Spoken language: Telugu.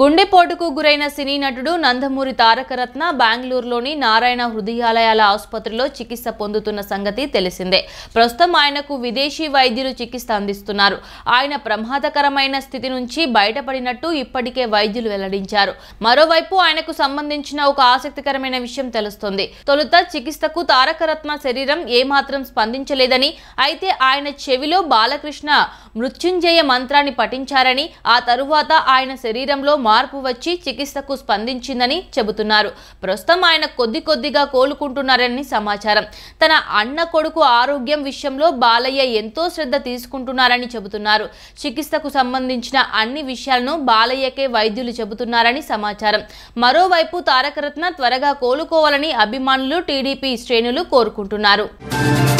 గుండెపోటుకు గురైన సినీ నటుడు నందమూరి తారకరత్న బెంగళూరులోని నారాయణ హృదయాలయాల ఆసుపత్రిలో చికిత్స పొందుతున్న సంగతి తెలిసిందే ప్రస్తుతం ఆయనకు విదేశీ వైద్యులు చికిత్స అందిస్తున్నారు ఆయన ప్రమాదకరమైన స్థితి నుంచి బయటపడినట్టు ఇప్పటికే వైద్యులు వెల్లడించారు మరోవైపు ఆయనకు సంబంధించిన ఒక ఆసక్తికరమైన విషయం తెలుస్తోంది తొలుత చికిత్సకు తారకరత్న శరీరం ఏమాత్రం స్పందించలేదని అయితే ఆయన చెవిలో బాలకృష్ణ మృత్యుంజయ మంత్రాన్ని పఠించారని ఆ తరువాత ఆయన శరీరంలో మార్పు వచ్చి చికిత్సకు స్పందించిందని చెబుతున్నారు ప్రస్తుతం ఆయన కొద్ది కొద్దిగా కోలుకుంటున్నారని సమాచారం తన అన్న కొడుకు ఆరోగ్యం విషయంలో బాలయ్య ఎంతో శ్రద్ధ తీసుకుంటున్నారని చెబుతున్నారు చికిత్సకు సంబంధించిన అన్ని విషయాలను బాలయ్యకే వైద్యులు చెబుతున్నారని సమాచారం మరోవైపు తారకరత్న త్వరగా కోలుకోవాలని అభిమానులు టీడీపీ శ్రేణులు కోరుకుంటున్నారు